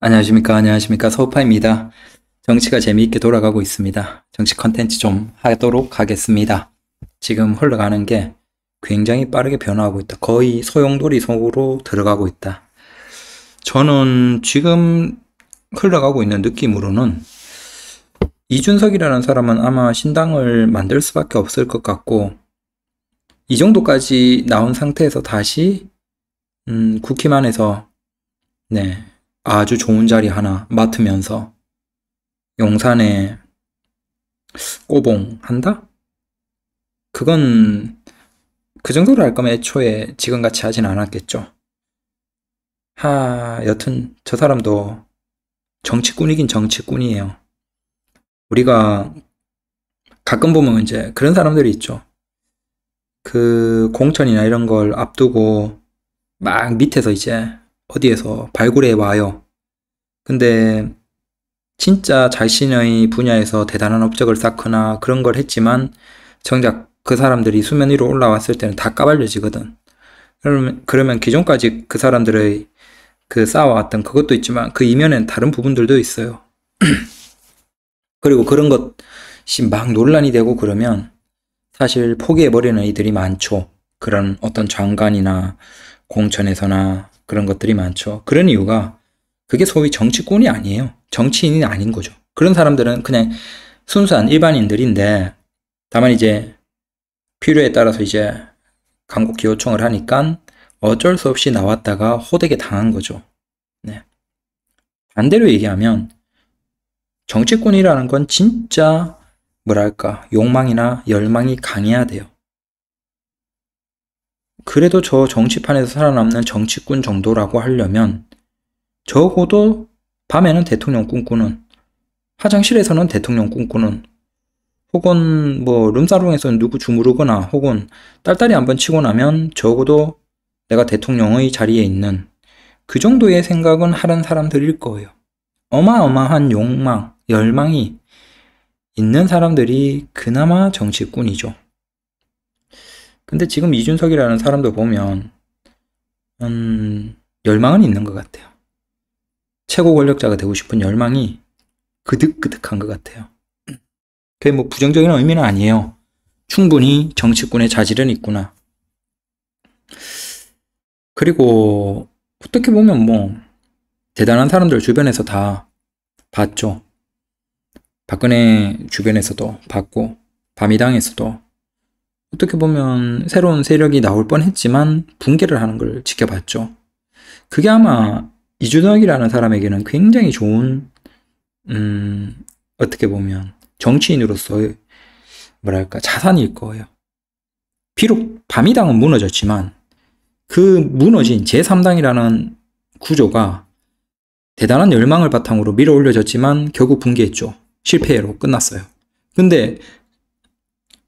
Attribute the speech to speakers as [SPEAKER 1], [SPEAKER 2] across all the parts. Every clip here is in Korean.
[SPEAKER 1] 안녕하십니까. 안녕하십니까. 서우파입니다. 정치가 재미있게 돌아가고 있습니다. 정치 컨텐츠 좀 하도록 하겠습니다. 지금 흘러가는 게 굉장히 빠르게 변화하고 있다. 거의 소용돌이 속으로 들어가고 있다. 저는 지금 흘러가고 있는 느낌으로는 이준석이라는 사람은 아마 신당을 만들 수밖에 없을 것 같고 이 정도까지 나온 상태에서 다시 음, 국힘 안에서 네 아주 좋은 자리 하나 맡으면서 용산에 꼬봉 한다? 그건 그 정도로 할 거면 애초에 지금같이 하진 않았겠죠. 하, 여튼 저 사람도 정치꾼이긴 정치꾼이에요. 우리가 가끔 보면 이제 그런 사람들이 있죠. 그 공천이나 이런 걸 앞두고 막 밑에서 이제 어디에서 발굴해 와요. 근데 진짜 자신의 분야에서 대단한 업적을 쌓거나 그런 걸 했지만 정작 그 사람들이 수면 위로 올라왔을 때는 다 까발려지거든. 그러면, 그러면 기존까지 그 사람들의 그 쌓아왔던 그것도 있지만 그 이면엔 다른 부분들도 있어요. 그리고 그런 것이 막 논란이 되고 그러면 사실 포기해버리는 이들이 많죠. 그런 어떤 장관이나 공천에서나 그런 것들이 많죠. 그런 이유가 그게 소위 정치권이 아니에요. 정치인이 아닌 거죠. 그런 사람들은 그냥 순수한 일반인들인데 다만 이제 필요에 따라서 이제 강국기 요청을 하니까 어쩔 수 없이 나왔다가 호되게 당한 거죠. 네. 반대로 얘기하면 정치권이라는 건 진짜 뭐랄까 욕망이나 열망이 강해야 돼요. 그래도 저 정치판에서 살아남는 정치꾼 정도라고 하려면 적어도 밤에는 대통령 꿈꾸는 화장실에서는 대통령 꿈꾸는 혹은 뭐 룸사롱에서 누구 주무르거나 혹은 딸딸이 한번 치고 나면 적어도 내가 대통령의 자리에 있는 그 정도의 생각은 하는 사람들일 거예요. 어마어마한 욕망, 열망이 있는 사람들이 그나마 정치꾼이죠. 근데 지금 이준석이라는 사람도 보면 음, 열망은 있는 것 같아요. 최고 권력자가 되고 싶은 열망이 그득그득한 것 같아요. 그게 뭐 부정적인 의미는 아니에요. 충분히 정치꾼의 자질은 있구나. 그리고 어떻게 보면 뭐 대단한 사람들 주변에서 다 봤죠. 박근혜 주변에서도 봤고, 밤이당에서도 어떻게 보면 새로운 세력이 나올 뻔했지만 붕괴를 하는 걸 지켜봤죠. 그게 아마 이준석이라는 사람에게는 굉장히 좋은 음, 어떻게 보면 정치인으로서의 뭐랄까 자산일 거예요. 비록 밤이당은 무너졌지만 그 무너진 제3당이라는 구조가 대단한 열망을 바탕으로 밀어올려졌지만 결국 붕괴했죠. 실패로 끝났어요. 근데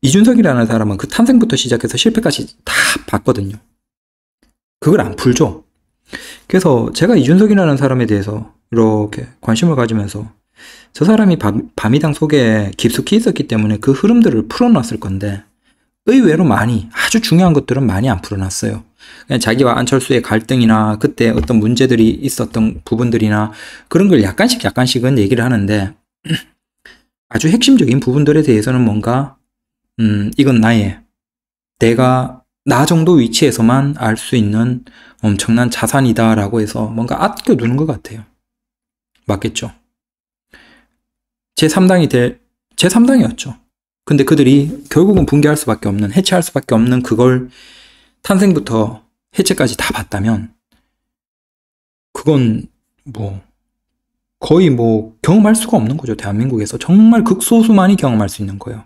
[SPEAKER 1] 이준석이라는 사람은 그 탄생부터 시작해서 실패까지 다 봤거든요. 그걸 안 풀죠. 그래서 제가 이준석이라는 사람에 대해서 이렇게 관심을 가지면서 저 사람이 밤, 이당 속에 깊숙이 있었기 때문에 그 흐름들을 풀어놨을 건데 의외로 많이 아주 중요한 것들은 많이 안 풀어놨어요. 그냥 자기와 안철수의 갈등이나 그때 어떤 문제들이 있었던 부분들이나 그런 걸 약간씩 약간씩은 얘기를 하는데 아주 핵심적인 부분들에 대해서는 뭔가 음, 이건 나의 내가 나 정도 위치에서만 알 수 있는 엄청난 자산이다라고 해서 뭔가 아껴두는 것 같아요. 맞겠죠? 제3당이 될, 제3당이었죠. 근데 그들이 결국은 붕괴할 수밖에 없는, 해체할 수밖에 없는 그걸 탄생부터 해체까지 다 봤다면, 그건 뭐, 거의 뭐 경험할 수가 없는 거죠. 대한민국에서. 정말 극소수만이 경험할 수 있는 거예요.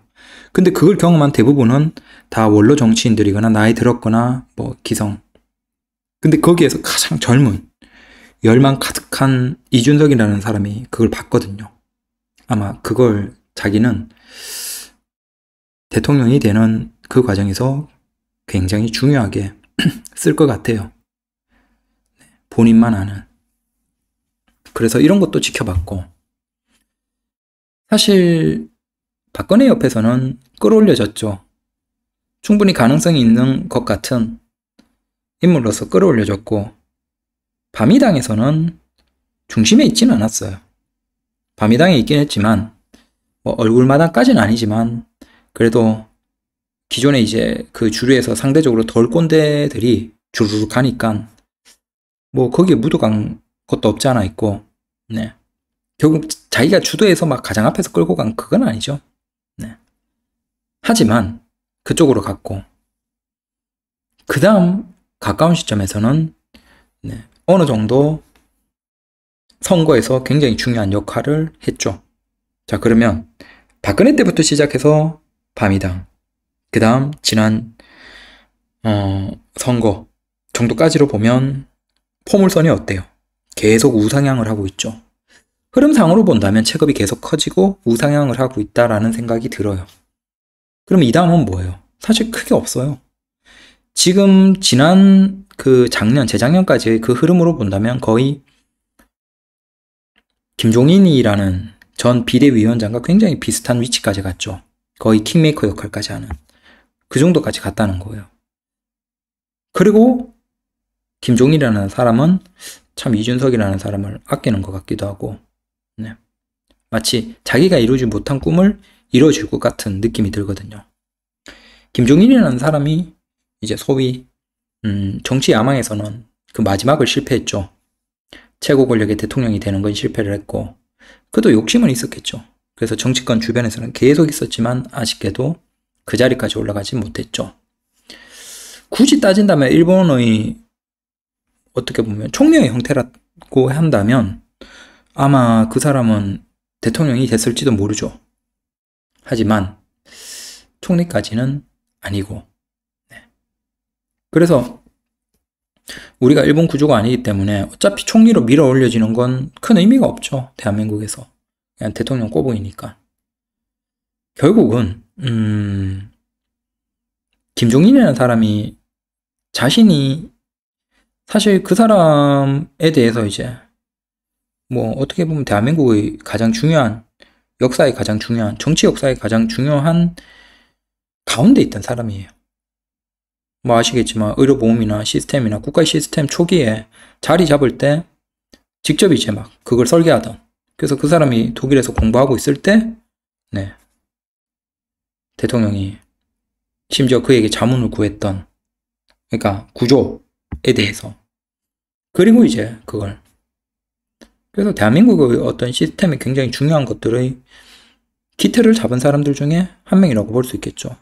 [SPEAKER 1] 근데 그걸 경험한 대부분은 다 원로 정치인들이거나 나이 들었거나 뭐 기성. 근데 거기에서 가장 젊은 열망 가득한 이준석이라는 사람이 그걸 봤거든요. 아마 그걸 자기는 대통령이 되는 그 과정에서 굉장히 중요하게 쓸 것 같아요. 네, 본인만 아는. 그래서 이런 것도 지켜봤고. 사실 박근혜 옆에서는 끌어올려졌죠. 충분히 가능성이 있는 것 같은 인물로서 끌어올려졌고 밤이당에서는 중심에 있지는 않았어요. 밤이당에 있긴 했지만 뭐 얼굴마당까지는 아니지만 그래도 기존에 이제 그 주류에서 상대적으로 덜 꼰대들이 주르륵 가니까 뭐 거기에 무도간 것도 없지 않아 있고 네 결국 자기가 주도해서 막 가장 앞에서 끌고 간 그건 아니죠. 하지만 그쪽으로 갔고 그 다음 가까운 시점에서는 네, 어느 정도 선거에서 굉장히 중요한 역할을 했죠. 자 그러면 박근혜 때부터 시작해서 밤이당 그 다음 지난 어, 선거 정도까지로 보면 포물선이 어때요? 계속 우상향을 하고 있죠. 흐름상으로 본다면 체급이 계속 커지고 우상향을 하고 있다라는 생각이 들어요. 그럼 이 다음은 뭐예요? 사실 크게 없어요. 지금 지난 그 작년, 재작년까지의 그 흐름으로 본다면 거의 김종인이라는 전 비대위원장과 굉장히 비슷한 위치까지 갔죠. 거의 킹메이커 역할까지 하는. 그 정도까지 갔다는 거예요. 그리고 김종인이라는 사람은 참 이준석이라는 사람을 아끼는 것 같기도 하고, 네. 마치 자기가 이루지 못한 꿈을 이루어질 것 같은 느낌이 들거든요. 김종인이라는 사람이 이제 소위 음, 정치 야망에서는 그 마지막을 실패했죠. 최고 권력의 대통령이 되는 건 실패를 했고 그도 욕심은 있었겠죠. 그래서 정치권 주변에서는 계속 있었지만 아쉽게도 그 자리까지 올라가지 못했죠. 굳이 따진다면 일본의 어떻게 보면 총리의 형태라고 한다면 아마 그 사람은 대통령이 됐을지도 모르죠. 하지만 총리까지는 아니고 네. 그래서 우리가 일본 구조가 아니기 때문에 어차피 총리로 밀어 올려지는 건 큰 의미가 없죠. 대한민국에서. 그냥 대통령 꼬봉이니까. 결국은, 음, 김종인이라는 사람이 자신이 사실 그 사람에 대해서 이제 뭐 어떻게 보면 대한민국의 가장 중요한 역사의 가장 중요한, 정치 역사의 가장 중요한 가운데 있던 사람이에요. 뭐 아시겠지만 의료보험이나 시스템이나 국가 시스템 초기에 자리 잡을 때 직접 이제 막 그걸 설계하던 그래서 그 사람이 독일에서 공부하고 있을 때 네. 대통령이 심지어 그에게 자문을 구했던 그러니까 구조에 대해서 그리고 이제 그걸 그래서 대한민국의 어떤 시스템이 굉장히 중요한 것들의 기틀을 잡은 사람들 중에 한 명이라고 볼 수 있겠죠.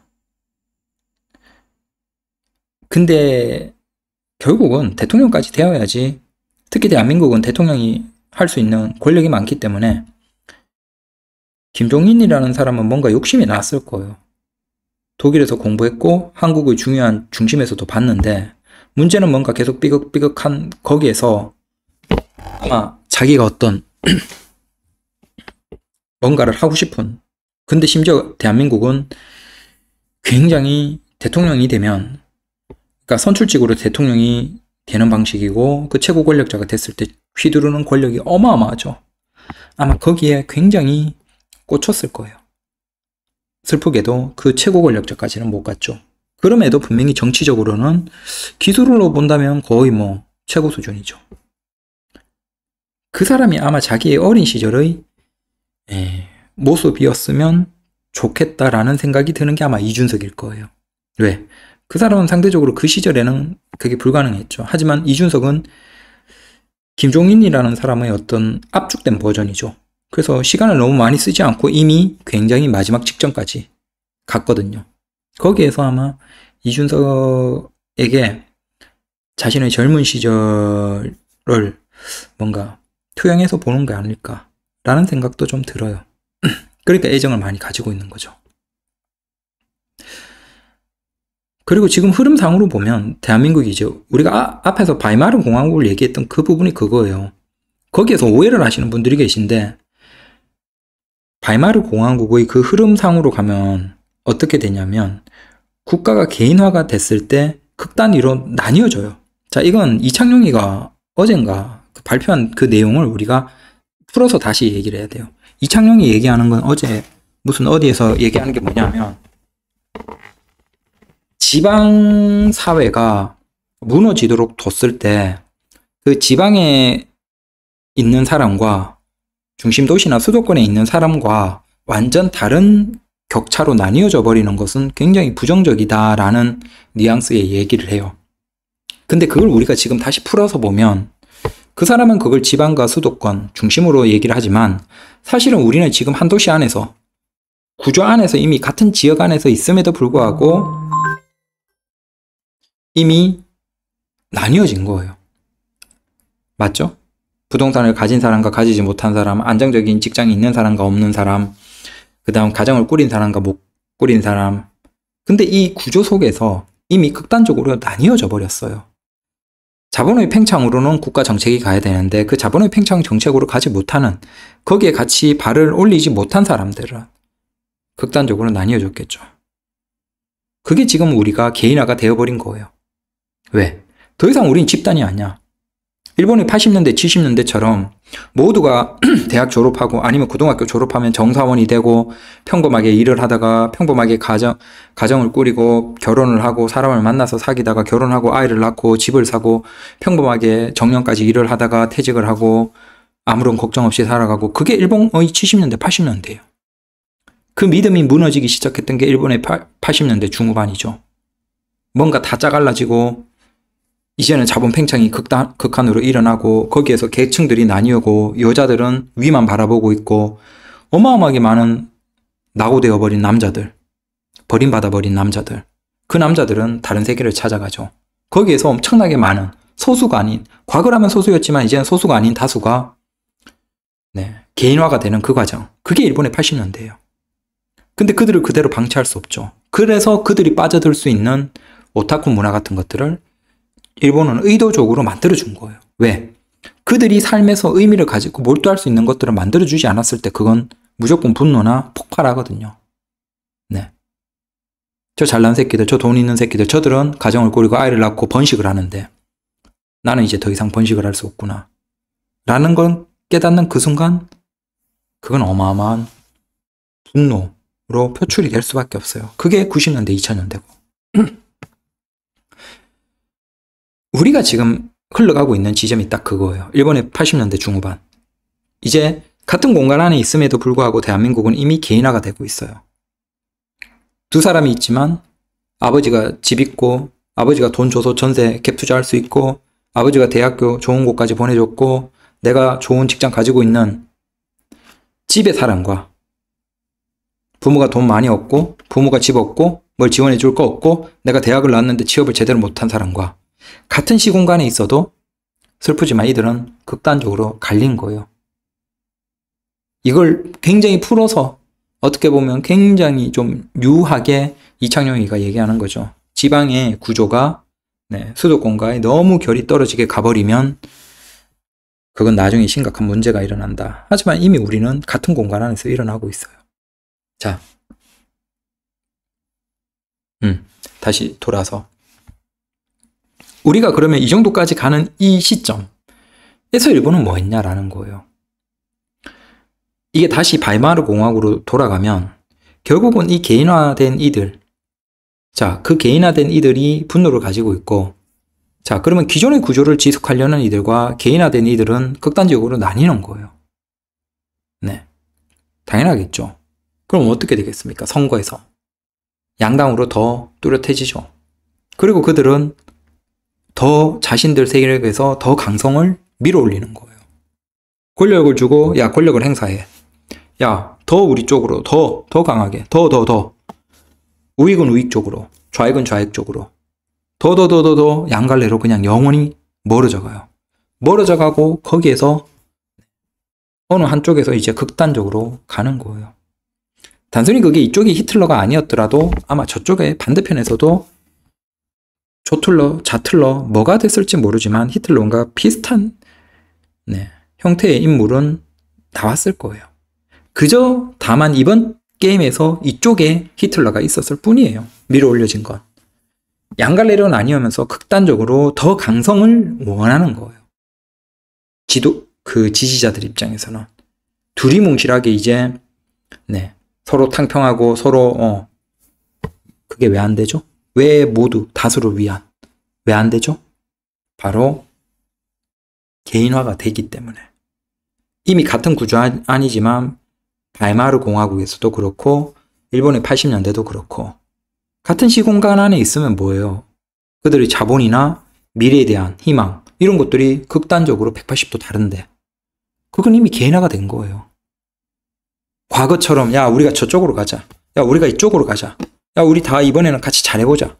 [SPEAKER 1] 근데 결국은 대통령까지 되어야지 특히 대한민국은 대통령이 할 수 있는 권력이 많기 때문에 김종인이라는 사람은 뭔가 욕심이 났을 거예요. 독일에서 공부했고 한국의 중요한 중심에서도 봤는데 문제는 뭔가 계속 삐걱삐걱한 거기에서 아마 자기가 어떤 뭔가를 하고 싶은 근데 심지어 대한민국은 굉장히 대통령이 되면 그러니까 선출직으로 대통령이 되는 방식이고 그 최고 권력자가 됐을 때 휘두르는 권력이 어마어마하죠. 아마 거기에 굉장히 꽂혔을 거예요. 슬프게도 그 최고 권력자까지는 못 갔죠. 그럼에도 분명히 정치적으로는 기술로 본다면 거의 뭐 최고 수준이죠. 그 사람이 아마 자기의 어린 시절의 예, 모습이었으면 좋겠다라는 생각이 드는 게 아마 이준석일 거예요. 왜? 그 사람은 상대적으로 그 시절에는 그게 불가능했죠. 하지만 이준석은 김종인이라는 사람의 어떤 압축된 버전이죠. 그래서 시간을 너무 많이 쓰지 않고 이미 굉장히 마지막 직전까지 갔거든요. 거기에서 아마 이준석에게 자신의 젊은 시절을 뭔가 투영해서 보는 게 아닐까 라는 생각도 좀 들어요. 그러니까 애정을 많이 가지고 있는 거죠. 그리고 지금 흐름상으로 보면 대한민국이 이제 우리가 아, 앞에서 바이마르 공화국을 얘기했던 그 부분이 그거예요. 거기에서 오해를 하시는 분들이 계신데 바이마르 공화국의 그 흐름상으로 가면 어떻게 되냐면 국가가 개인화가 됐을 때 극단위로 나뉘어져요. 자, 이건 이창용이가 어젠가 발표한 그 내용을 우리가 풀어서 다시 얘기를 해야 돼요. 이창용이 얘기하는 건 어제 무슨 어디에서 얘기하는 게 뭐냐면 지방 사회가 무너지도록 뒀을 때 그 지방에 있는 사람과 중심 도시나 수도권에 있는 사람과 완전 다른 격차로 나뉘어져 버리는 것은 굉장히 부정적이다라는 뉘앙스의 얘기를 해요. 근데 그걸 우리가 지금 다시 풀어서 보면 그 사람은 그걸 지방과 수도권 중심으로 얘기를 하지만 사실은 우리는 지금 한 도시 안에서 구조 안에서 이미 같은 지역 안에서 있음에도 불구하고 이미 나뉘어진 거예요. 맞죠? 부동산을 가진 사람과 가지지 못한 사람, 안정적인 직장이 있는 사람과 없는 사람, 그 다음 가정을 꾸린 사람과 못 꾸린 사람. 근데 이 구조 속에서 이미 극단적으로 나뉘어져 버렸어요. 자본의 팽창으로는 국가 정책이 가야 되는데 그 자본의 팽창 정책으로 가지 못하는 거기에 같이 발을 올리지 못한 사람들은 극단적으로 나뉘어졌겠죠. 그게 지금 우리가 개인화가 되어버린 거예요. 왜? 더 이상 우린 집단이 아니야. 일본이 80년대, 70년대처럼 모두가 대학 졸업하고 아니면 고등학교 졸업하면 정사원이 되고 평범하게 일을 하다가 평범하게 가정, 가정을 꾸리고 결혼을 하고 사람을 만나서 사귀다가 결혼하고 아이를 낳고 집을 사고 평범하게 정년까지 일을 하다가 퇴직을 하고 아무런 걱정 없이 살아가고 그게 일본의 70년대, 80년대예요. 그 믿음이 무너지기 시작했던 게 일본의 80년대 중후반이죠. 뭔가 다 짜갈라지고 이제는 자본 팽창이 극단, 극한으로 일어나고 거기에서 계층들이 나뉘고 여자들은 위만 바라보고 있고 어마어마하게 많은 낙오되어 버린 남자들 버림받아 버린 남자들 그 남자들은 다른 세계를 찾아가죠. 거기에서 엄청나게 많은 소수가 아닌 과거라면 소수였지만 이제는 소수가 아닌 다수가 네, 개인화가 되는 그 과정 그게 일본의 80년대예요. 근데 그들을 그대로 방치할 수 없죠. 그래서 그들이 빠져들 수 있는 오타쿠 문화 같은 것들을 일본은 의도적으로 만들어준 거예요. 왜? 그들이 삶에서 의미를 가지고 몰두할 수 있는 것들을 만들어주지 않았을 때 그건 무조건 분노나 폭발하거든요. 네. 저 잘난 새끼들, 저 돈 있는 새끼들, 저들은 가정을 꾸리고 아이를 낳고 번식을 하는데 나는 이제 더 이상 번식을 할 수 없구나. 라는 걸 깨닫는 그 순간 그건 어마어마한 분노로 표출이 될 수밖에 없어요. 그게 90년대, 2000년대고. 우리가 지금 흘러가고 있는 지점이 딱 그거예요. 일본의 80년대 중후반. 이제 같은 공간 안에 있음에도 불구하고 대한민국은 이미 개인화가 되고 있어요. 두 사람이 있지만 아버지가 집 있고 아버지가 돈 줘서 전세 갭 투자할 수 있고 아버지가 대학교 좋은 곳까지 보내줬고 내가 좋은 직장 가지고 있는 집의 사람과 부모가 돈 많이 없고 부모가 집 없고 뭘 지원해 줄 거 없고 내가 대학을 나왔는데 취업을 제대로 못한 사람과 같은 시공간에 있어도 슬프지만 이들은 극단적으로 갈린 거예요. 이걸 굉장히 풀어서 어떻게 보면 굉장히 좀 유하게 이창용이가 얘기하는 거죠. 지방의 구조가 네, 수도권과의 너무 결이 떨어지게 가버리면 그건 나중에 심각한 문제가 일어난다. 하지만 이미 우리는 같은 공간 안에서 일어나고 있어요. 자, 음, 다시 돌아서 우리가 그러면 이 정도까지 가는 이 시점에서 일본은 뭐 했냐라는 거예요. 이게 다시 바이마르 공화국으로 돌아가면 결국은 이 개인화된 이들 자, 그 개인화된 이들이 분노를 가지고 있고 자, 그러면 기존의 구조를 지속하려는 이들과 개인화된 이들은 극단적으로 나뉘는 거예요. 네. 당연하겠죠. 그럼 어떻게 되겠습니까? 선거에서. 양당으로 더 뚜렷해지죠. 그리고 그들은 더 자신들 세계에서 더 강성을 밀어올리는 거예요. 권력을 주고 야 권력을 행사해. 야 더 우리 쪽으로 더 더 강하게 더 더 더 우익은 우익 쪽으로 좌익은 좌익 쪽으로 더 더 더 더 더 양갈래로 그냥 영원히 멀어져 가요. 멀어져 가고 거기에서 어느 한쪽에서 이제 극단적으로 가는 거예요. 단순히 그게 이쪽이 히틀러가 아니었더라도 아마 저쪽에 반대편에서도 조틀러, 자틀러 뭐가 됐을지 모르지만 히틀러가 비슷한 네, 형태의 인물은 나왔을 거예요. 그저 다만 이번 게임에서 이쪽에 히틀러가 있었을 뿐이에요. 밀어 올려진 건. 양갈래론 아니면서 극단적으로 더 강성을 원하는 거예요. 지도, 그 지지자들 입장에서는. 둘이 뭉실하게 이제, 네, 서로 탕평하고 서로, 어, 그게 왜 안 되죠? 왜 모두 다수를 위한 왜 안 되죠? 바로 개인화가 되기 때문에 이미 같은 구조 아, 아니지만 발마르 공화국에서도 그렇고 일본의 80년대도 그렇고 같은 시공간 안에 있으면 뭐예요? 그들의 자본이나 미래에 대한 희망 이런 것들이 극단적으로 180도 다른데 그건 이미 개인화가 된 거예요. 과거처럼 야 우리가 저쪽으로 가자. 야 우리가 이쪽으로 가자. 야, 우리 다 이번에는 같이 잘해보자.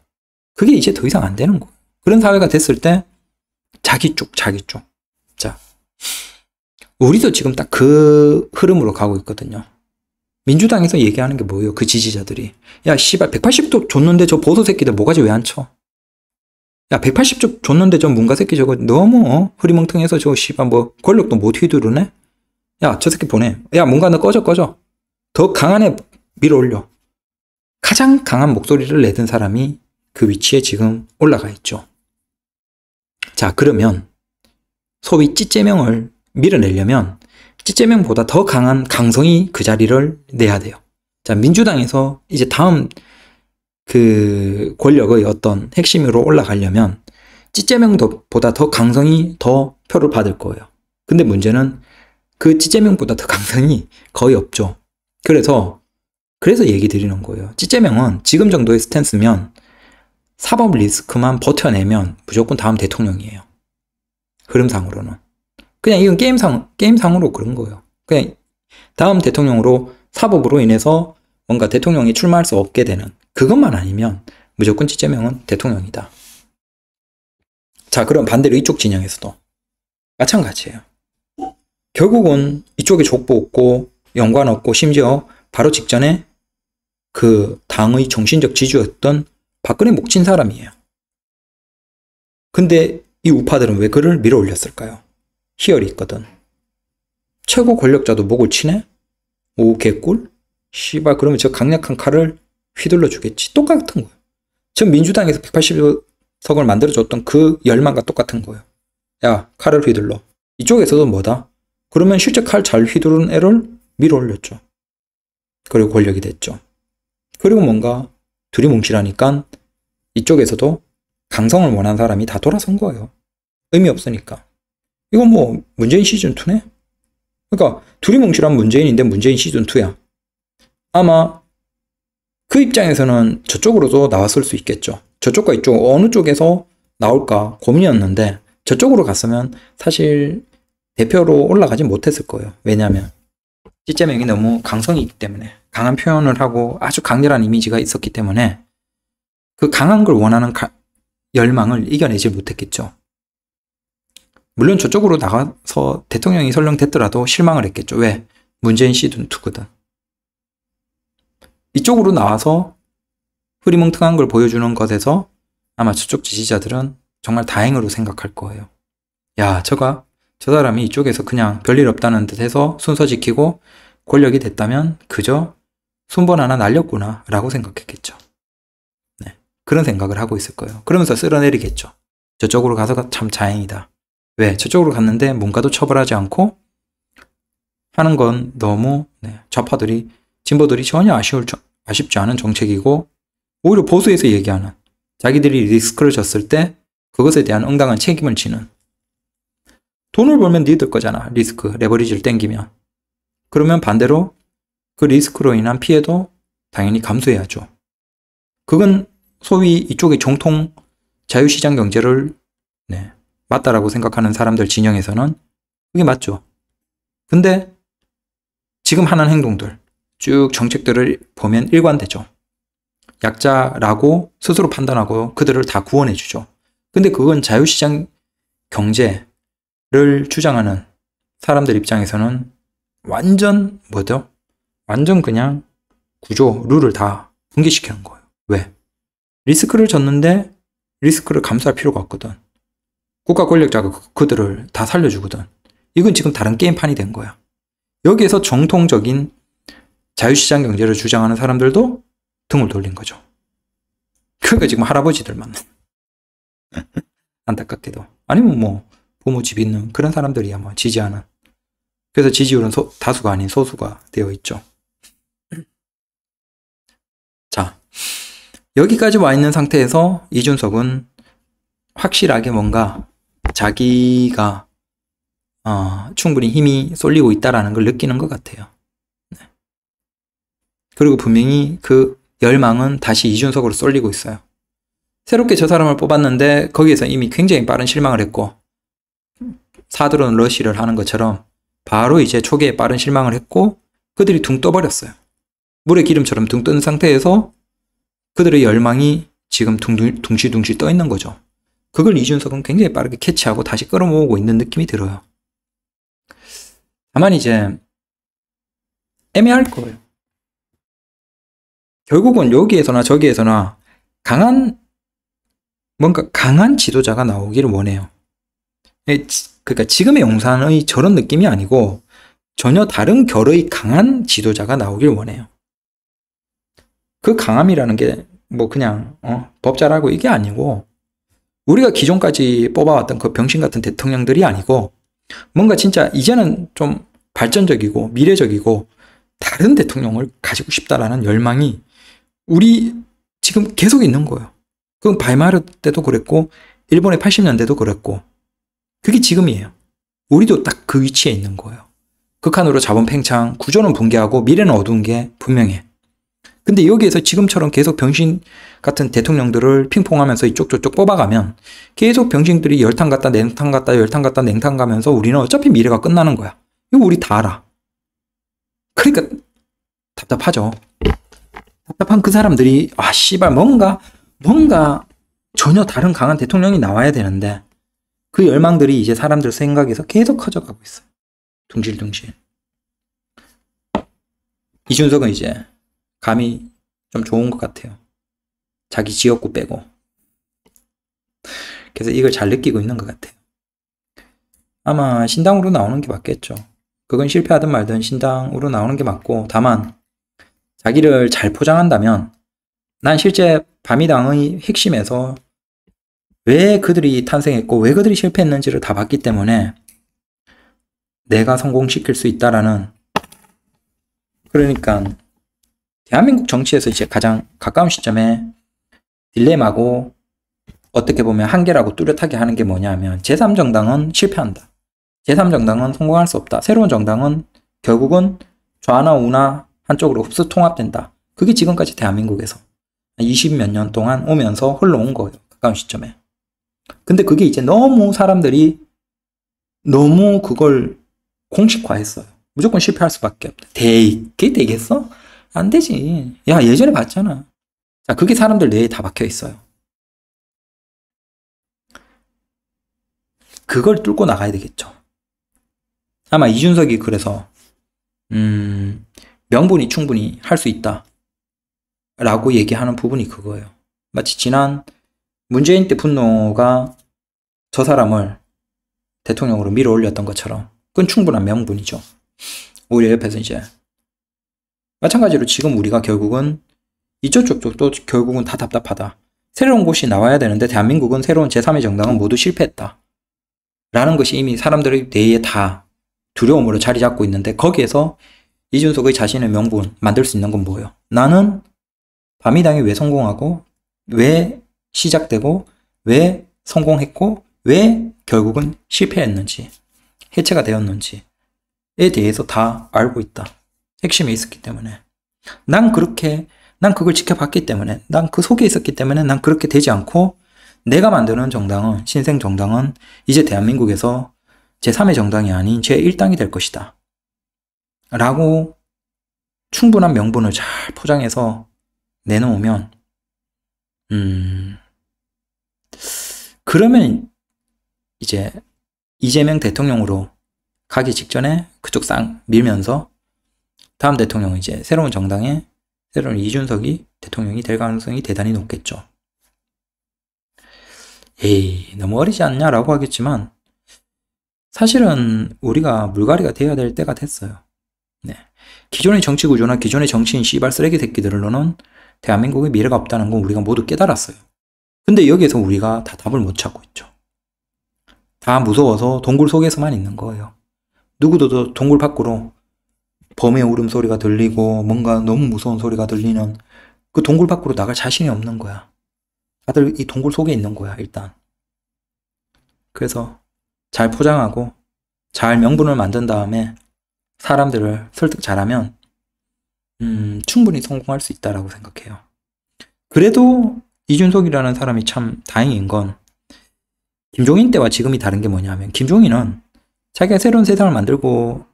[SPEAKER 1] 그게 이제 더 이상 안 되는 거예요. 그런 사회가 됐을 때 자기 쪽, 자기 쪽. 자, 우리도 지금 딱 그 흐름으로 가고 있거든요. 민주당에서 얘기하는 게 뭐예요? 그 지지자들이. 야, 씨발, 180조 줬는데 저보수 새끼들 뭐가지왜 안 쳐? 야, 180조 줬는데 저 문가 새끼 저거 너무 어? 흐리멍텅해서 저 씨발 뭐 권력도 못 휘두르네? 야, 저 새끼 보내. 야, 문가 너 꺼져, 꺼져. 더 강한 애 밀어 올려. 가장 강한 목소리를 내던 사람이 그 위치에 지금 올라가 있죠. 자, 그러면 소위 찌제명을 밀어내려면 찌제명보다 더 강한 강성이 그 자리를 내야 돼요. 자, 민주당에서 이제 다음 그 권력의 어떤 핵심으로 올라가려면 찌제명보다 더 강성이 더 표를 받을 거예요. 근데 문제는 그 찌제명보다 더 강성이 거의 없죠. 그래서 그래서 얘기 드리는 거예요. 찌재명은 지금 정도의 스탠스면 사법 리스크만 버텨내면 무조건 다음 대통령이에요. 흐름상으로는. 그냥 이건 게임상, 게임상으로 그런 거예요. 그냥 다음 대통령으로 사법으로 인해서 뭔가 대통령이 출마할 수 없게 되는 그것만 아니면 무조건 찌재명은 대통령이다. 자, 그럼 반대로 이쪽 진영에서도 마찬가지예요. 결국은 이쪽에 족보 없고 연관 없고 심지어 바로 직전에 그 당의 정신적 지주였던 박근혜 목친 사람이에요. 근데 이 우파들은 왜 그를 밀어 올렸을까요? 희열이 있거든. 최고 권력자도 목을 치네? 오, 개꿀? 씨발, 그러면 저 강력한 칼을 휘둘러 주겠지. 똑같은 거예요. 전 민주당에서 180석을 만들어줬던 그 열망과 똑같은 거예요. 야, 칼을 휘둘러. 이쪽에서도 뭐다? 그러면 실제 칼 잘 휘두르는 애를 밀어 올렸죠. 그리고 권력이 됐죠. 그리고 뭔가 둘이 뭉실하니까 이쪽에서도 강성을 원한 사람이 다 돌아선 거예요. 의미 없으니까. 이건 뭐 문재인 시즌2네? 그러니까 둘이 뭉실한 문재인인데 문재인 시즌2야. 아마 그 입장에서는 저쪽으로도 나왔을 수 있겠죠. 저쪽과 이쪽 어느 쪽에서 나올까 고민이었는데 저쪽으로 갔으면 사실 대표로 올라가지 못했을 거예요. 왜냐하면 시제명이 너무 강성이 있기 때문에 강한 표현을 하고 아주 강렬한 이미지가 있었기 때문에 그 강한 걸 원하는 가, 열망을 이겨내지 못했겠죠. 물론 저쪽으로 나가서 대통령이 설령 됐더라도 실망을 했겠죠. 왜? 문재인 씨눈두구든 이쪽으로 나와서 흐리멍텅한 걸 보여주는 것에서 아마 저쪽 지지자들은 정말 다행으로 생각할 거예요. 야, 저가 저 사람이 이쪽에서 그냥 별일 없다는 듯 해서 순서 지키고 권력이 됐다면 그저 손번 하나 날렸구나 라고 생각했겠죠. 네. 그런 생각을 하고 있을 거예요. 그러면서 쓸어내리겠죠. 저쪽으로 가서 참 다행이다. 왜? 저쪽으로 갔는데 뭔가도 처벌하지 않고 하는 건 너무 네, 좌파들이, 진보들이 전혀 아쉬울, 아쉽지 않은 정책이고 오히려 보수에서 얘기하는 자기들이 리스크를 졌을 때 그것에 대한 응당한 책임을 지는 돈을 벌면 니들 네 거잖아. 리스크, 레버리지를 땡기면. 그러면 반대로 그 리스크로 인한 피해도 당연히 감소해야죠. 그건 소위 이쪽의 정통 자유시장 경제를 네, 맞다라고 생각하는 사람들 진영에서는 그게 맞죠. 근데 지금 하는 행동들, 쭉 정책들을 보면 일관되죠. 약자라고 스스로 판단하고 그들을 다 구원해주죠. 근데 그건 자유시장 경제, 를 주장하는 사람들 입장에서는 완전 뭐죠? 완전 그냥 구조, 룰을 다 붕괴시키는 거예요. 왜? 리스크를 졌는데 리스크를 감수할 필요가 없거든. 국가 권력자가 그들을 다 살려주거든. 이건 지금 다른 게임판이 된 거야. 여기에서 정통적인 자유시장 경제를 주장하는 사람들도 등을 돌린 거죠. 그러니까 지금 할아버지들만. 안타깝게도. 아니면 뭐, 부모집 있는 그런 사람들이야 뭐 지지하는. 그래서 지지율은 소, 다수가 아닌 소수가 되어 있죠. 자, 여기까지 와 있는 상태에서 이준석은 확실하게 뭔가 자기가 어, 충분히 힘이 쏠리고 있다라는 걸 느끼는 것 같아요. 네. 그리고 분명히 그 열망은 다시 이준석으로 쏠리고 있어요. 새롭게 저 사람을 뽑았는데 거기에서 이미 굉장히 빠른 실망을 했고 사드론 러쉬를 하는 것처럼 바로 이제 초기에 빠른 실망을 했고 그들이 둥 떠버렸어요. 물에 기름처럼 둥 뜬 상태에서 그들의 열망이 지금 둥실둥실 떠 있는 거죠. 그걸 이준석은 굉장히 빠르게 캐치하고 다시 끌어모으고 있는 느낌이 들어요. 다만 이제 애매할 거예요. 결국은 여기에서나 저기에서나 강한 뭔가 강한 지도자가 나오기를 원해요. 그러니까 지금의 용산의 저런 느낌이 아니고 전혀 다른 결의 강한 지도자가 나오길 원해요. 그 강함이라는 게 뭐 그냥 어, 법자라고 이게 아니고 우리가 기존까지 뽑아왔던 그 병신 같은 대통령들이 아니고 뭔가 진짜 이제는 좀 발전적이고 미래적이고 다른 대통령을 가지고 싶다라는 열망이 우리 지금 계속 있는 거예요. 그건 바이마르 때도 그랬고 일본의 80년대도 그랬고 그게 지금이에요. 우리도 딱 그 위치에 있는 거예요. 극한으로 잡은 팽창, 구조는 붕괴하고 미래는 어두운 게 분명해. 근데 여기에서 지금처럼 계속 병신 같은 대통령들을 핑퐁하면서 이쪽 저쪽 뽑아가면 계속 병신들이 열탕 갔다 냉탕 갔다 열탕 갔다 냉탕 가면서 우리는 어차피 미래가 끝나는 거야. 이거 우리 다 알아. 그러니까 답답하죠. 답답한 그 사람들이 아 씨발 뭔가 뭔가 전혀 다른 강한 대통령이 나와야 되는데 그 열망들이 이제 사람들 생각에서 계속 커져가고 있어요. 둥실둥실. 이준석은 이제 감이 좀 좋은 것 같아요. 자기 지역구 빼고. 그래서 이걸 잘 느끼고 있는 것 같아요. 아마 신당으로 나오는 게 맞겠죠. 그건 실패하든 말든 신당으로 나오는 게 맞고, 다만, 자기를 잘 포장한다면, 난 실제 밤이당의 핵심에서 왜 그들이 탄생했고 왜 그들이 실패했는지를 다 봤기 때문에 내가 성공시킬 수 있다라는 그러니까 대한민국 정치에서 이제 가장 가까운 시점에 딜레마고 어떻게 보면 한계라고 뚜렷하게 하는 게 뭐냐면 제3정당은 실패한다. 제3정당은 성공할 수 없다. 새로운 정당은 결국은 좌나 우나 한쪽으로 흡수 통합된다. 그게 지금까지 대한민국에서 20 몇 년 동안 오면서 흘러온 거예요. 가까운 시점에. 근데 그게 이제 너무 사람들이 너무 그걸 공식화했어요. 무조건 실패할 수밖에 없다. 대, 그게 되겠어? 안 되지. 야, 예전에 봤잖아. 자, 그게 사람들 뇌에 다 박혀 있어요. 그걸 뚫고 나가야 되겠죠. 아마 이준석이 그래서, 음, 명분이 충분히 할 수 있다. 라고 얘기하는 부분이 그거예요. 마치 지난 문재인 때 분노가 저 사람을 대통령으로 밀어 올렸던 것처럼 그건 충분한 명분이죠. 오히려 옆에서 이제 마찬가지로 지금 우리가 결국은 이쪽 쪽도 결국은 다 답답하다. 새로운 곳이 나와야 되는데 대한민국은 새로운 제3의 정당은 모두 실패했다. 라는 것이 이미 사람들의 뇌에 다 두려움으로 자리 잡고 있는데 거기에서 이준석의 자신의 명분 만들 수 있는 건 뭐예요? 나는 밤이당이 왜 성공하고 왜 시작되고 왜 성공했고 왜 결국은 실패했는지 해체가 되었는지에 대해서 다 알고 있다. 핵심에 있었기 때문에 난 그렇게 난 그걸 지켜봤기 때문에 난 그 속에 있었기 때문에 난 그렇게 되지 않고 내가 만드는 정당은 신생 정당은 이제 대한민국에서 제3의 정당이 아닌 제1당이 될 것이다. 라고 충분한 명분을 잘 포장해서 내놓으면 음 그러면 이제 이재명 대통령으로 가기 직전에 그쪽 쌍 밀면서 다음 대통령은 이제 새로운 정당에 새로운 이준석이 대통령이 될 가능성이 대단히 높겠죠. 에이, 너무 어리지 않냐라고 하겠지만 사실은 우리가 물갈이가 돼야 될 때가 됐어요. 네. 기존의 정치 구조나 기존의 정치인 씨발 쓰레기 새끼들로는 대한민국의 미래가 없다는 건 우리가 모두 깨달았어요. 근데 여기에서 우리가 다 답을 못 찾고 있죠. 다 무서워서 동굴 속에서만 있는 거예요. 누구도 동굴 밖으로 범의 울음소리가 들리고 뭔가 너무 무서운 소리가 들리는 그 동굴 밖으로 나갈 자신이 없는 거야. 다들 이 동굴 속에 있는 거야, 일단. 그래서 잘 포장하고 잘 명분을 만든 다음에 사람들을 설득 잘하면 음, 충분히 성공할 수 있다라고 생각해요. 그래도 이준석이라는 사람이 참 다행인 건 김종인 때와 지금이 다른 게 뭐냐면 김종인은 자기가 새로운 세상을 만들고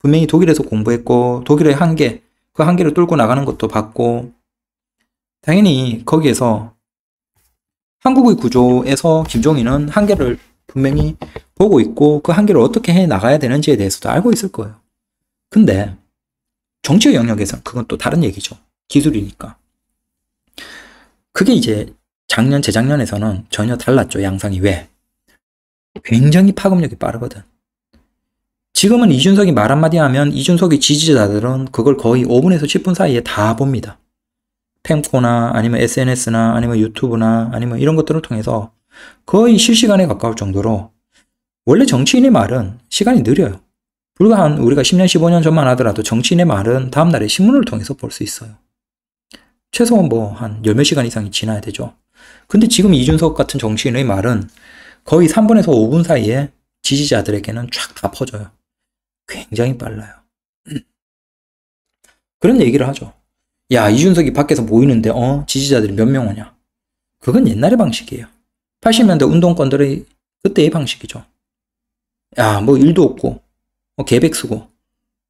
[SPEAKER 1] 분명히 독일에서 공부했고 독일의 한계 그 한계를 뚫고 나가는 것도 봤고 당연히 거기에서 한국의 구조에서 김종인은 한계를 분명히 보고 있고 그 한계를 어떻게 해 나가야 되는지에 대해서도 알고 있을 거예요. 근데 정치 영역에서는 그건 또 다른 얘기죠. 기술이니까. 그게 이제 작년, 재작년에서는 전혀 달랐죠. 양상이. 왜? 굉장히 파급력이 빠르거든. 지금은 이준석이 말 한마디 하면 이준석의 지지자들은 그걸 거의 5분에서 10분 사이에 다 봅니다. 펜코나 아니면 SNS나 아니면 유튜브나 아니면 이런 것들을 통해서 거의 실시간에 가까울 정도로 원래 정치인의 말은 시간이 느려요. 불과 한 우리가 10년, 15년 전만 하더라도 정치인의 말은 다음날에 신문을 통해서 볼 수 있어요. 최소한 뭐 한 열 몇 시간 이상이 지나야 되죠. 근데 지금 이준석 같은 정치인의 말은 거의 3분에서 5분 사이에 지지자들에게는 쫙 다 퍼져요. 굉장히 빨라요. 그런 얘기를 하죠. 야, 이준석이 밖에서 모이는데, 어, 지지자들이 몇 명 오냐. 그건 옛날의 방식이에요. 80년대 운동권들의 그때의 방식이죠. 야, 뭐 일도 없고, 뭐 개백 쓰고,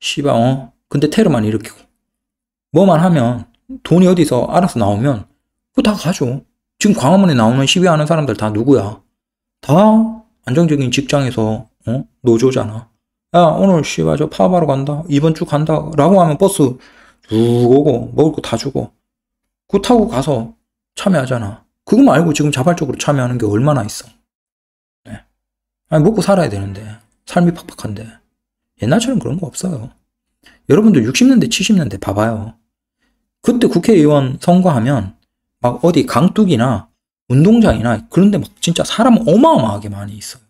[SPEAKER 1] 씨바, 어, 근데 테러만 일으키고, 뭐만 하면 돈이 어디서 알아서 나오면 그 다 가죠. 지금 광화문에 나오는 시위하는 사람들 다 누구야? 다 안정적인 직장에서 어? 노조잖아. 야 오늘 씨발 저 파업하러 간다. 이번 주 간다. 라고 하면 버스 쭉 오고 먹을 거 다 주고 그 타고 가서 참여하잖아. 그거 말고 지금 자발적으로 참여하는 게 얼마나 있어. 네. 아니 먹고 살아야 되는데 삶이 팍팍한데 옛날처럼 그런 거 없어요. 여러분도 60년대 70년대 봐봐요. 그때 국회의원 선거하면 막 어디 강둑이나 운동장이나 그런데 막 진짜 사람 어마어마하게 많이 있어요.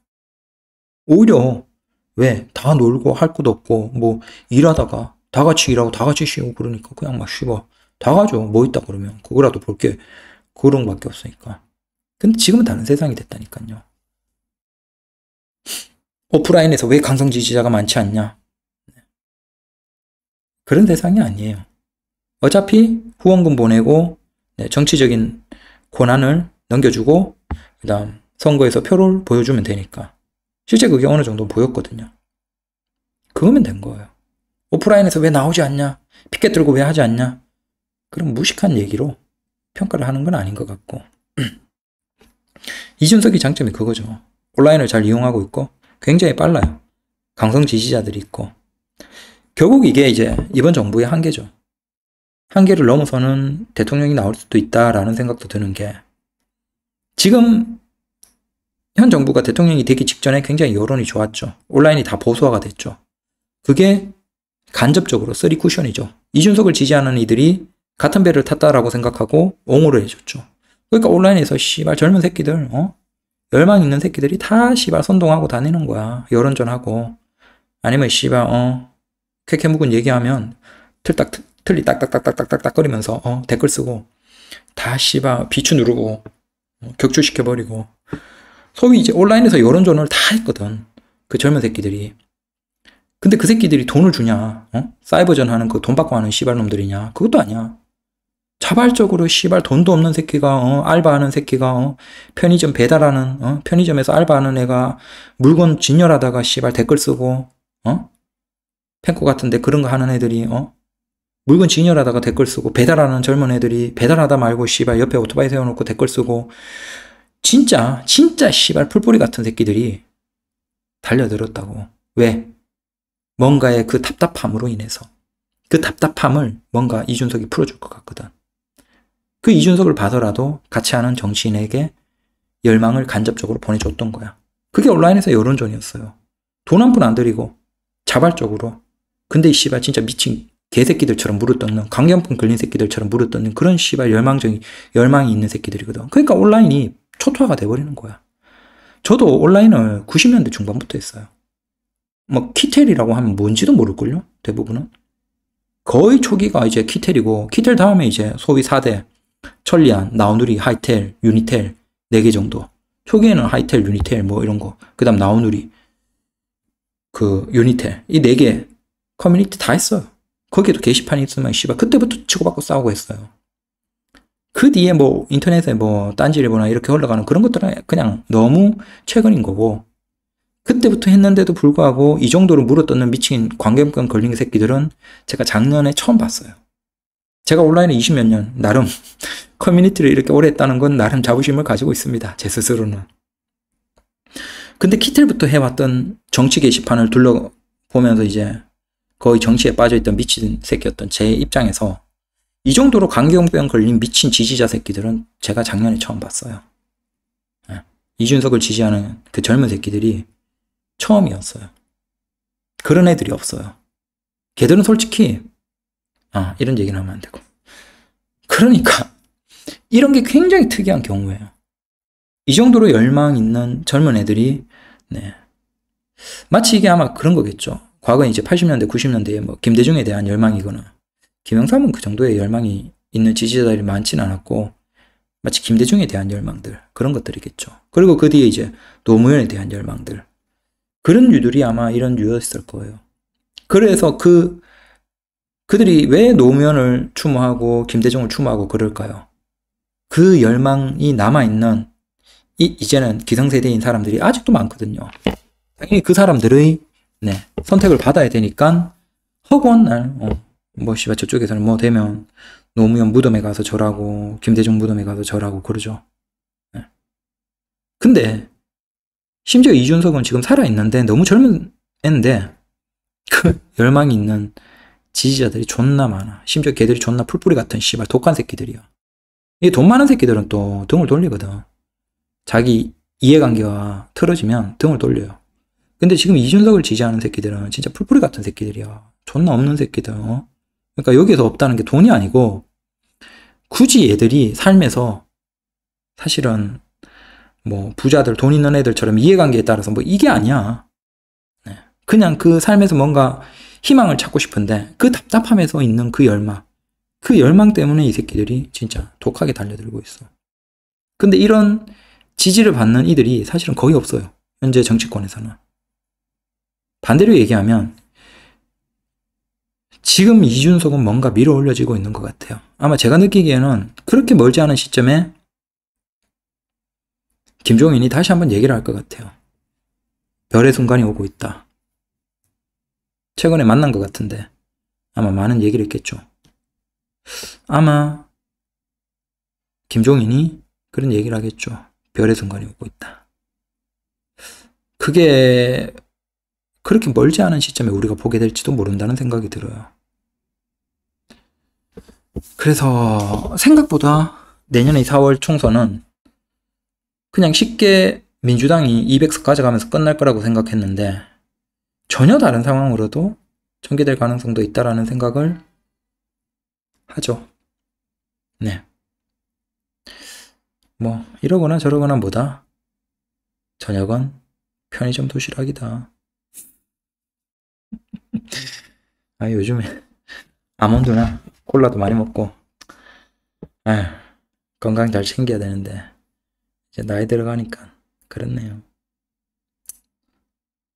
[SPEAKER 1] 오히려 왜 다 놀고 할 것도 없고 뭐 일하다가 다 같이 일하고 다 같이 쉬고 그러니까 그냥 막 쉬고 다 가죠. 뭐 있다 그러면 그거라도 볼게 그런 거밖에 없으니까. 근데 지금은 다른 세상이 됐다니까요. 오프라인에서 왜 강성 지지자가 많지 않냐? 네. 그런 세상이 아니에요. 어차피 후원금 보내고 네, 정치적인 권한을 넘겨주고 그 다음 선거에서 표를 보여주면 되니까 실제 그게 어느 정도 보였거든요. 그거면 된 거예요. 오프라인에서 왜 나오지 않냐? 피켓 들고 왜 하지 않냐? 그런 무식한 얘기로 평가를 하는 건 아닌 것 같고 이준석이 장점이 그거죠. 온라인을 잘 이용하고 있고 굉장히 빨라요. 강성 지지자들이 있고 결국 이게 이제 이번 정부의 한계죠. 한계를 넘어서는 대통령이 나올 수도 있다라는 생각도 드는 게 지금 현 정부가 대통령이 되기 직전에 굉장히 여론이 좋았죠. 온라인이 다 보수화가 됐죠. 그게 간접적으로 쓰리 쿠션이죠. 이준석을 지지하는 이들이 같은 배를 탔다라고 생각하고 옹호를 해줬죠. 그러니까 온라인에서 씨발 젊은 새끼들, 어? 열망 있는 새끼들이 다 씨발 선동하고 다니는 거야. 여론전하고. 아니면 씨발, 어, 쾌쾌묵은 얘기하면 틀딱 틀리 딱딱딱딱딱딱 거리면서 어, 댓글 쓰고 다 씨바 비추 누르고 어, 격추시켜 버리고 소위 이제 온라인에서 여론전을 다 했거든 그 젊은 새끼들이 근데 그 새끼들이 돈을 주냐 어? 사이버전 하는 그 돈 받고 하는 씨발 놈들이냐 그것도 아니야 자발적으로 씨발 돈도 없는 새끼가 어, 알바하는 새끼가 어, 편의점 배달하는 어, 편의점에서 알바하는 애가 물건 진열하다가 씨발 댓글 쓰고 어? 펜코 같은데 그런 거 하는 애들이 어? 물건 진열하다가 댓글 쓰고 배달하는 젊은 애들이 배달하다 말고 씨발 옆에 오토바이 세워놓고 댓글 쓰고 진짜 진짜 씨발 풀뿌리 같은 새끼들이 달려들었다고 왜? 뭔가의 그 답답함으로 인해서 그 답답함을 뭔가 이준석이 풀어줄 것 같거든 그 이준석을 봐더라도 같이 하는 정치인에게 열망을 간접적으로 보내줬던 거야 그게 온라인에서 여론전이었어요 돈 한 푼 안 들이고 자발적으로 근데 이 씨발 진짜 미친 개새끼들처럼 물릎 뜯는 강경풍 걸린 새끼들처럼 물릎 뜯는 그런 씨발 열망적인 열망이 있는 새끼들이거든. 그러니까 온라인이 초토화가 돼버리는 거야. 저도 온라인을 90년대 중반부터 했어요. 뭐 키텔이라고 하면 뭔지도 모를걸요. 대부분은. 거의 초기가 이제 키텔이고 키텔 다음에 이제 소위 4대 천리안, 나우누리, 하이텔, 유니텔 4개 정도. 초기에는 하이텔, 유니텔 뭐 이런 거. 그다음 나우누리, 그 유니텔 이 4개 커뮤니티 다 했어요. 거기에도 게시판이 있으면 씨발 그때부터 치고받고 싸우고 했어요. 그 뒤에 뭐 인터넷에 뭐딴지를보나 이렇게 올라가는 그런 것들은 그냥 너무 최근인 거고 그때부터 했는데도 불구하고 이 정도로 물어뜯는 미친 광경권 걸린 새끼들은 제가 작년에 처음 봤어요. 제가 온라인에 20몇 년 나름 커뮤니티를 이렇게 오래 했다는 건 나름 자부심을 가지고 있습니다. 제 스스로는. 근데 키텔부터 해왔던 정치 게시판을 둘러보면서 이제 거의 정치에 빠져있던 미친 새끼였던 제 입장에서 이 정도로 강경병 걸린 미친 지지자 새끼들은 제가 작년에 처음 봤어요. 예. 이준석을 지지하는 그 젊은 새끼들이 처음이었어요. 그런 애들이 없어요. 걔들은 솔직히 아, 이런 얘기는 하면 안 되고 그러니까 이런 게 굉장히 특이한 경우예요. 이 정도로 열망 있는 젊은 애들이 네. 마치 이게 아마 그런 거겠죠. 과거는 이제 80년대, 90년대에 뭐 김대중에 대한 열망이거나 김영삼은 그 정도의 열망이 있는 지지자들이 많진 않았고 마치 김대중에 대한 열망들 그런 것들이겠죠. 그리고 그 뒤에 이제 노무현에 대한 열망들 그런 유들이 아마 이런 유였을 거예요. 그래서 그 그들이 왜 노무현을 추모하고 김대중을 추모하고 그럴까요? 그 열망이 남아 있는 이, 이제는 기성세대인 사람들이 아직도 많거든요. 당연히 그 사람들의 네, 선택을 받아야 되니까 허구한 날, 어, 뭐 씨발 저쪽에서는 뭐 되면 노무현 무덤에 가서 절하고 김대중 무덤에 가서 절하고 그러죠. 네. 근데 심지어 이준석은 지금 살아있는데 너무 젊은 애인데 그 열망이 있는 지지자들이 존나 많아. 심지어 걔들이 존나 풀뿌리 같은 씨발 독한 새끼들이야. 이게돈 많은 새끼들은 또 등을 돌리거든. 자기 이해관계가 틀어지면 등을 돌려요. 근데 지금 이준석을 지지하는 새끼들은 진짜 풀뿌리 같은 새끼들이야. 존나 없는 새끼들. 어? 그러니까 여기에서 없다는 게 돈이 아니고 굳이 얘들이 삶에서 사실은 뭐 부자들 돈 있는 애들처럼 이해관계에 따라서 뭐 이게 아니야. 네. 그냥 그 삶에서 뭔가 희망을 찾고 싶은데 그 답답함에서 있는 그 열망, 그 열망 때문에 이 새끼들이 진짜 독하게 달려들고 있어. 근데 이런 지지를 받는 이들이 사실은 거의 없어요. 현재 정치권에서는. 반대로 얘기하면 지금 이준석은 뭔가 밀어 올려지고 있는 것 같아요. 아마 제가 느끼기에는 그렇게 멀지 않은 시점에 김종인이 다시 한번 얘기를 할 것 같아요. 별의 순간이 오고 있다. 최근에 만난 것 같은데 아마 많은 얘기를 했겠죠. 아마 김종인이 그런 얘기를 하겠죠. 별의 순간이 오고 있다. 그게 그렇게 멀지 않은 시점에 우리가 보게 될지도 모른다는 생각이 들어요. 그래서 생각보다 내년의 4월 총선은 그냥 쉽게 민주당이 200석 가져가면서 끝날 거라고 생각했는데 전혀 다른 상황으로도 전개될 가능성도 있다라는 생각을 하죠. 네. 뭐 이러거나 저러거나 뭐다. 저녁은 편의점 도시락이다. 아 요즘에 아몬드나 콜라도 많이 먹고 아 건강 잘 챙겨야 되는데 이제 나이 들어가니까 그렇네요.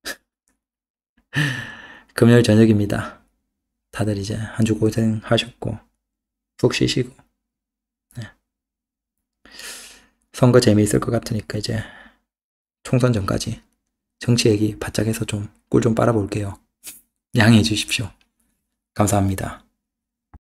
[SPEAKER 1] 금요일 저녁입니다. 다들 이제 한 주 고생하셨고 푹 쉬시고 네. 선거 재미있을 것 같으니까 이제 총선 전까지 정치 얘기 바짝 해서 좀 꿀 좀 빨아볼게요. 양해해 주십시오. 감사합니다.